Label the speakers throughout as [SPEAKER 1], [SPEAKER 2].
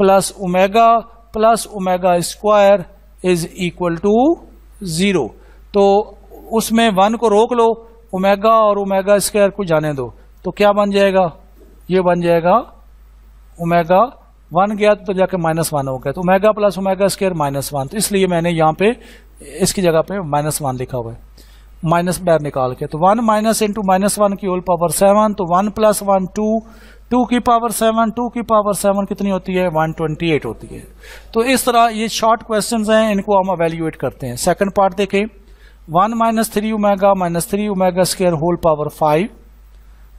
[SPEAKER 1] plus omega plus omega square is equal to zero तो उसमें one को रोक लो ओमेगा और ओमेगा स्क्वायर को जाने दो तो क्या बन जाएगा ये बन जाएगा ओमेगा वन गया तो जाके माइनस वन हो गया तो omega plus omega square minus one तो इसलिए मैंने यहाँ पे इसकी जगह पे माइनस वन लिखा हुआ है माइनस बैर निकाल के तो one minus into minus one की होल पावर सेवन तो one plus one two two की पावर सेवन टू की पावर सेवन कितनी होती है वन ट्वेंटी एट होती है तो इस तरह ये शॉर्ट क्वेश्चन हैं इनको हम अवेल्यूएट करते हैं सेकंड पार्ट देखें one minus three omega minus three omega square whole power five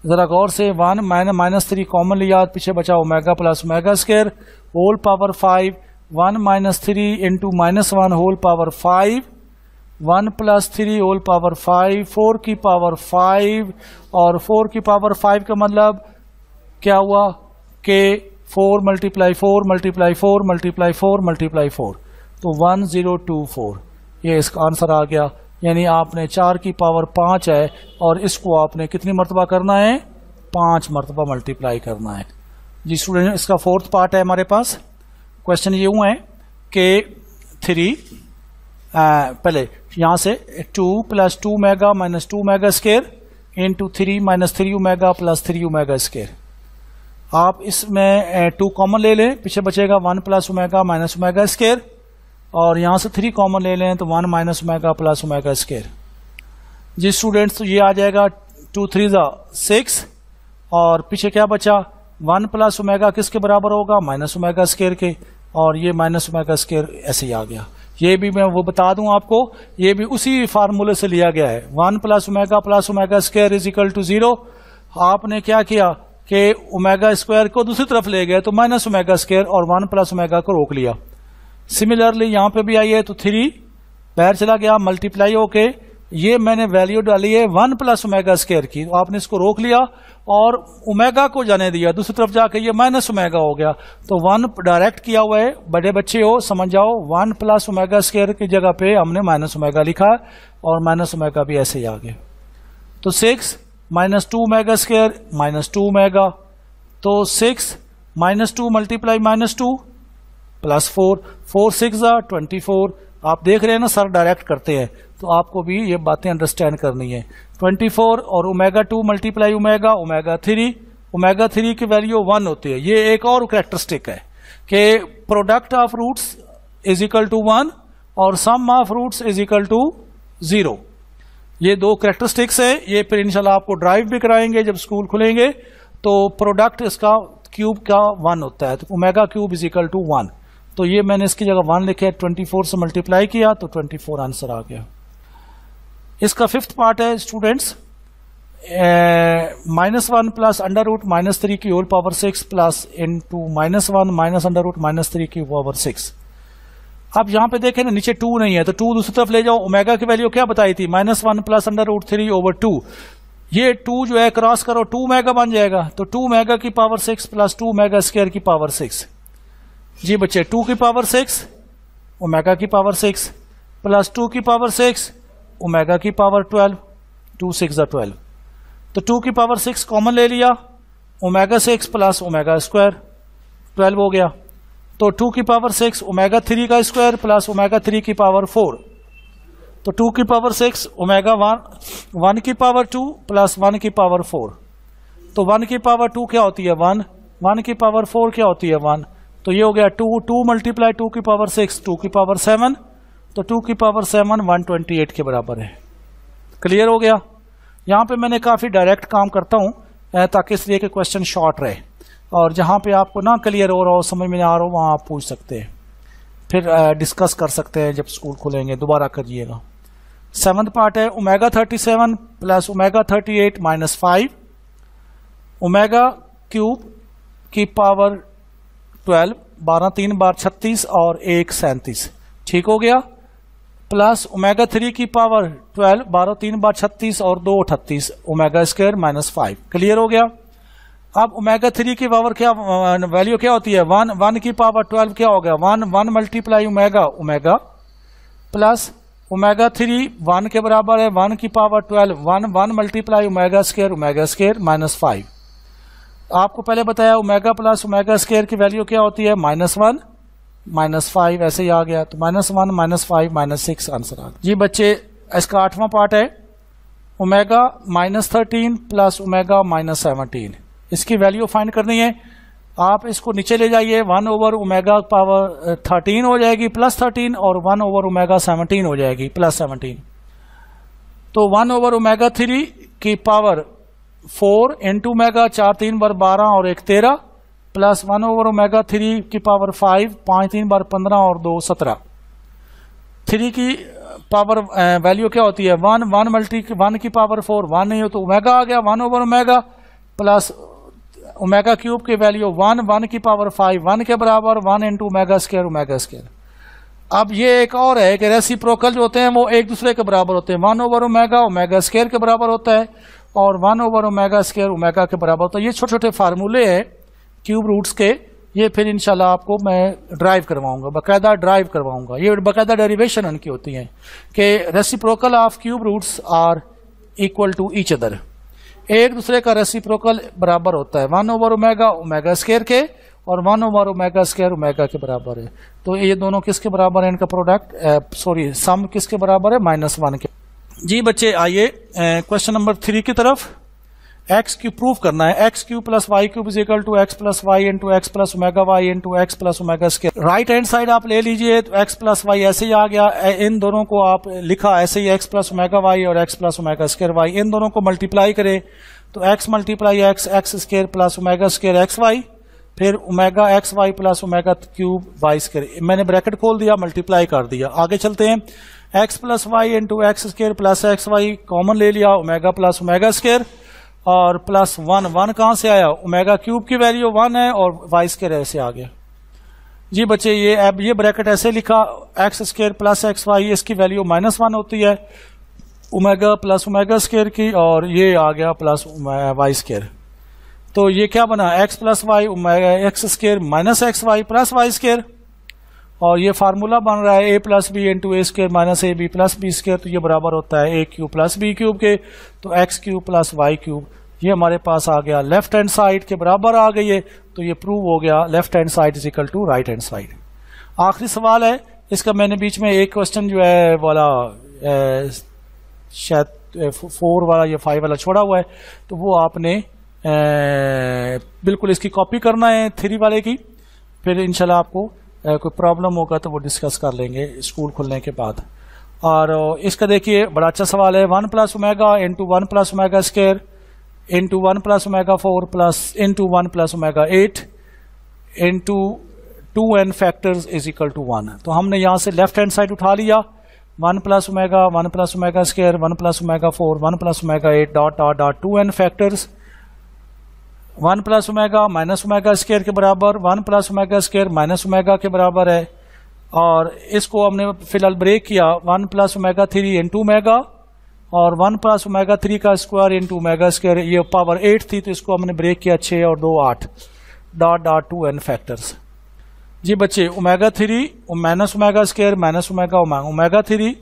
[SPEAKER 1] जरा गौर से one minus minus three common लिया पीछे बचा omega plus omega square whole power five one minus three into minus one whole power five one plus three whole power five four की power five और four की power five का मतलब क्या हुआ के four multiply four multiply four multiply four multiply four तो one zero two four ये इसका आंसर आ गया यानी आपने चार की पावर पाँच है और इसको आपने कितनी मरतबा करना है पाँच मरतबा मल्टीप्लाई करना है जी स्टूडेंट इसका फोर्थ पार्ट है हमारे पास क्वेश्चन ये हुआ है के थ्री पहले यहाँ से two plus two omega minus two omega square into three minus three omega plus three omega square आप इसमें टू कॉमन ले लें पीछे बचेगा one plus omega minus omega square और यहाँ से थ्री कॉमन ले लें तो one minus omega plus omega square जी स्टूडेंट्स तो ये आ जाएगा टू थ्री ज़ा सिक्स और पीछे क्या बचा वन प्लस उमेगा किसके बराबर होगा माइनस उमेगा स्केयर के और ये माइनस उमेगा स्केयर ऐसे ही आ गया ये भी मैं वो बता दूं आपको ये भी उसी फार्मूले से लिया गया है one plus omega plus omega square is equal to zero आपने क्या किया कि ओमेगा स्क्वायर को दूसरी तरफ ले गए तो माइनस ओमेगा स्क्वायर और वन प्लस ओमेगा को रोक लिया सिमिलरली यहां पे भी आई है तो थ्री बाहर चला गया मल्टीप्लाई होके ये मैंने वैल्यू डाली है वन प्लस ओमेगा स्क्वायर की तो आपने इसको रोक लिया और ओमेगा को जाने दिया दूसरी तरफ जाके ये माइनस ओमेगा हो गया तो वन डायरेक्ट किया हुआ है बड़े बच्चे हो समझ जाओ वन प्लस ओमेगा स्क्वायर की जगह पे हमने माइनस ओमेगा लिखा और माइनस ओमेगा भी ऐसे ही आ गया तो six minus two omega square minus two omega तो six minus two multiply minus two plus four four six twenty four आप देख रहे हैं ना सर डायरेक्ट करते हैं तो आपको भी ये बातें अंडरस्टैंड करनी है 24 और omega 2 multiply omega omega 3 omega 3 की वैल्यू 1 होती है ये एक और करेक्टरिस्टिक है कि product of roots is equal to one और sum of roots is equal to zero ये दो करेक्टरिस्टिक्स हैं ये फिर इनशाला आपको ड्राइव भी कराएंगे जब स्कूल खुलेंगे तो प्रोडक्ट इसका क्यूब का वन होता है तो omega cube is equal to one तो ये मैंने इसकी जगह वन लिखे ट्वेंटी फोर से मल्टीप्लाई किया तो ट्वेंटी फोर आंसर आ गया इसका फिफ्थ पार्ट है students minus one plus under root minus three की whole power six plus into minus one minus under root minus three की पावर सिक्स आप यहां पे देखें ना नीचे टू नहीं है तो टू दूसरी तरफ ले जाओ ओमेगा की वैल्यू क्या बताई थी minus one plus under root three over two ये टू जो है क्रॉस करो टू मेगा बन जाएगा तो टू मेगा की power six plus two omega square की पावर सिक्स जी बच्चे टू की पावर सिक्स ओमेगा की पावर सिक्स प्लस टू की पावर सिक्स ओमेगा की पावर ट्वेल्व टू सिक्स या ट्वेल्व तो टू की पावर सिक्स कॉमन ले लिया omega six plus omega square twelve हो गया तो टू की पावर सिक्स ओमेगा थ्री का स्क्वायर प्लस ओमेगा थ्री की पावर फोर तो टू की power six omega one one की पावर टू प्लस वन की पावर फोर तो वन की पावर टू क्या होती है वन वन की पावर फोर क्या होती है वन तो ये हो गया टू टू मल्टीप्लाई टू की पावर सिक्स टू की पावर सेवन तो टू की power seven one twenty eight के बराबर है क्लियर हो गया यहाँ पे मैंने काफ़ी डायरेक्ट काम करता हूँ ताकि इसलिए कि क्वेश्चन शॉर्ट रहे और जहाँ पे आपको ना क्लियर हो रहा हो समझ में आ रहा हो वहाँ आप पूछ सकते हैं फिर डिस्कस कर सकते हैं जब स्कूल खुलेंगे दोबारा करिएगा सेवन्थ पार्ट है omega 37 plus omega eight minus five omega cube की पावर 12 बारह तीन बार 36 और एक सैंतीस ठीक हो गया प्लस ओमेगा थ्री की पावर 12 बारह तीन बार 36 और दो अठतीस omega square minus five clear हो गया अब ओमेगा थ्री की पावर क्या वैल्यू uh, क्या होती है वन वन की पावर ट्वेल्व क्या हो गया one one multiply omega omega plus omega three one के बराबर है वन की power twelve one one multiply omega square omega square minus five आपको पहले बताया ओमेगा प्लस ओमेगा स्केयर की वैल्यू क्या होती है माइनस वन माइनस फाइव ऐसे ही आ गया तो minus one minus five minus six answer आ गया जी बच्चे इसका आठवां पार्ट है omega minus thirteen plus omega minus seventeen इसकी वैल्यू फाइंड करनी है आप इसको नीचे ले जाइए one over omega power thirteen हो जाएगी प्लस थर्टीन और वन ओवर ओमेगा सेवनटीन हो जाएगी प्लस सेवनटीन तो वन ओवर ओमेगा थ्री की पावर फोर इंटू मेगा चार तीन बार बारह और एक तेरह plus one over omega three की पावर फाइव पाँच तीन बार पंद्रह और दो सत्रह थ्री की पावर uh, वैल्यू uh, क्या होती है वन वन मल्टी वन की पावर फोर वन नहीं हो तो ओमेगा आ गया one over omega plus omega cube की वैल्यू वन वन की पावर फाइव वन के बराबर one into omega square omega square अब ये एक और है कि प्रोकल जो होते हैं वो एक दूसरे के बराबर होते हैं one over omega omega square के बराबर होता है और one over omega square omega के बराबर होता है ये छोटे छोटे फार्मूले हैं क्यूब रूट्स के ये फिर इंशाल्लाह आपको मैं ड्राइव करवाऊंगा बाकायदा ड्राइव करवाऊंगा ये बाकायदा डेरिवेशन उनकी होती हैं कि reciprocal of cube roots are equal to each other एक दूसरे का रेसिप्रोकल बराबर होता है one over omega omega square के और one over omega square omega के बराबर है तो ये दोनों किसके बराबर है इनका प्रोडक्ट सॉरी सम किसके बराबर है माइनस वन के जी बच्चे आइए क्वेश्चन नंबर थ्री की तरफ एक्स क्यूब प्रूव करना है x cube plus y cube is equal to x plus y into x plus omega y into x plus omega square right hand side आप ले लीजिए तो एक्स प्लस वाई ऐसे ही आ गया इन दोनों को आप लिखा ऐसे ही एक्स प्लस ओमेगा वाई और x plus omega square y इन दोनों को मल्टीप्लाई करें तो x multiply x x square plus omega square x y फिर omega x y plus omega cube y square मैंने ब्रैकेट खोल दिया मल्टीप्लाई कर दिया आगे चलते हैं x plus y into x square plus x y common ले लिया ओमेगा प्लस ओमेगा स्केयर और प्लस वन वन कहाँ से आया ओमेगा क्यूब की वैल्यू वन है और वाई स्केयर ऐसे आ गया जी बच्चे ये अब ये ब्रैकेट ऐसे लिखा x square plus x y इसकी वैल्यू माइनस वन होती है ओमेगा प्लस ओमेगा स्केयर की और ये आ गया प्लस वाई स्केयर तो ये क्या बना x plus y omega x square minus x y plus y square और ये फार्मूला बन रहा है a plus b into a square minus a b plus b square तो ये बराबर होता है a cube plus b cube के तो x cube plus y cube ये हमारे पास आ गया लेफ्ट हैंड साइड के बराबर आ गई है तो ये प्रूव हो गया left hand side is equal to right hand side आखिरी सवाल है इसका मैंने बीच में एक क्वेश्चन जो है वाला शायद फोर वाला या फाइव वाला छोड़ा हुआ है तो वो आपने ए, बिल्कुल इसकी कॉपी करना है थ्री वाले की फिर इंशाल्लाह आपको कोई प्रॉब्लम होगा तो वो डिस्कस कर लेंगे स्कूल खुलने के बाद और इसका देखिए बड़ा अच्छा सवाल है one plus omega into one plus omega square into one plus omega four plus into one plus omega eight into two n factors is equal to one तो हमने यहाँ से left hand side उठा लिया one plus omega one plus omega square one plus omega four one plus omega eight dot dot dot two n factors one plus omega minus omega square के बराबर one plus omega square minus omega के बराबर है और इसको हमने फिलहाल break किया one plus omega three into omega और वन प्लस ओमेगा थ्री का स्क्वायर इंटू मेगा स्क्वायर ये पावर एट थी तो इसको हमने ब्रेक किया छः और दो आठ dot dot two n factors जी बच्चे omega three minus omega square minus omega omega three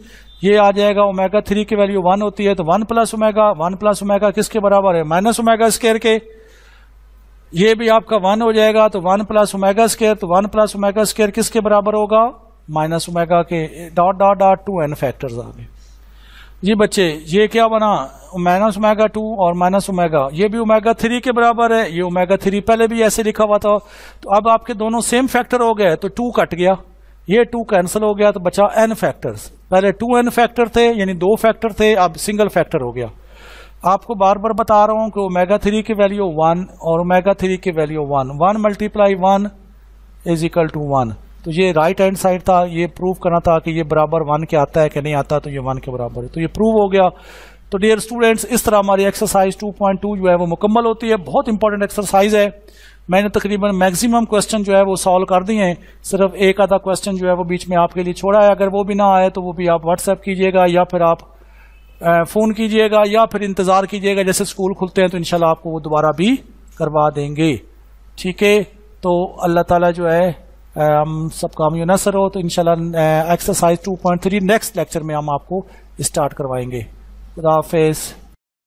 [SPEAKER 1] ये आ जाएगा ओमेगा थ्री की वैल्यू वन होती है तो one plus omega one plus omega किसके बराबर है माइनस ओमेगा स्केयर के ये भी आपका वन हो जाएगा तो वन प्लस ओमेगा स्केयर तो वन प्लस ओमेगा स्केयर किसके बराबर होगा माइनस ओमेगा के dot dot dot two n factors आ गए जी बच्चे ये क्या बना माइनस ओमेगा टू और माइनस ओमेगा ये भी ओमेगा थ्री के बराबर है ये ओमेगा थ्री पहले भी ऐसे लिखा हुआ था तो अब आपके दोनों सेम फैक्टर हो गए तो टू कट गया ये टू कैंसिल हो गया तो बचा एन फैक्टर्स पहले टू एन फैक्टर थे यानी दो फैक्टर थे अब सिंगल फैक्टर हो गया आपको बार बार बता रहा हूं कि ओमेगा थ्री की वैल्यू वन और ओमेगा थ्री की value one one multiply one is equal to one तो ये राइट हैंड साइड था ये प्रूव करना था कि ये बराबर वन के आता है कि नहीं आता तो ये वन के बराबर है तो ये प्रूव हो गया तो डियर स्टूडेंट्स इस तरह हमारी एक्सरसाइज 2.2 जो है वो मुकम्मल होती है बहुत इंपॉर्टेंट एक्सरसाइज है मैंने तकरीबन मैक्सिमम क्वेश्चन जो है वो सॉल्व कर दिए हैं सिर्फ एक आधा क्वेश्चन जो है वो बीच में आपके लिए छोड़ा है अगर वो भी ना आए तो वो भी आप व्हाट्सएप कीजिएगा या फिर आप फ़ोन कीजिएगा या फिर इंतज़ार कीजिएगा जैसे स्कूल खुलते हैं तो इनशाला आपको वो दोबारा भी करवा देंगे ठीक है तो अल्लाह ताला जो है हम सब कामियों नसर हो तो इनशाला एक्सरसाइज 2.3 नेक्स्ट लेक्चर में हम आपको स्टार्ट करवाएंगे खुदाफेज़